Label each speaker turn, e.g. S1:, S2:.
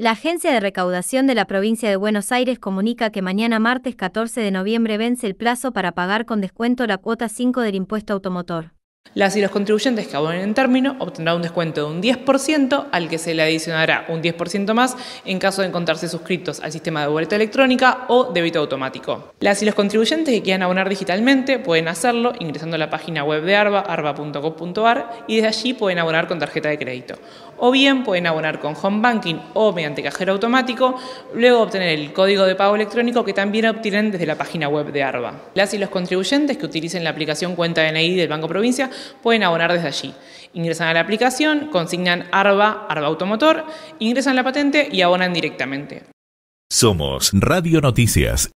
S1: La Agencia de Recaudación de la Provincia de Buenos Aires comunica que mañana martes 14 de noviembre vence el plazo para pagar con descuento la cuota 5 del impuesto automotor.
S2: Las y los contribuyentes que abonen en término obtendrán un descuento de un 10% al que se le adicionará un 10% más en caso de encontrarse suscritos al sistema de boleta electrónica o débito automático. Las y los contribuyentes que quieran abonar digitalmente pueden hacerlo ingresando a la página web de ARBA, arba.gov.ar y desde allí pueden abonar con tarjeta de crédito. O bien pueden abonar con home banking o mediante cajero automático, luego obtener el código de pago electrónico que también obtienen desde la página web de ARBA. Las y los contribuyentes que utilicen la aplicación Cuenta DNI del Banco Provincia pueden abonar desde allí. Ingresan a la aplicación, consignan ARBA,
S3: ARBA Automotor, ingresan la patente y abonan directamente.
S4: Somos Radio Noticias.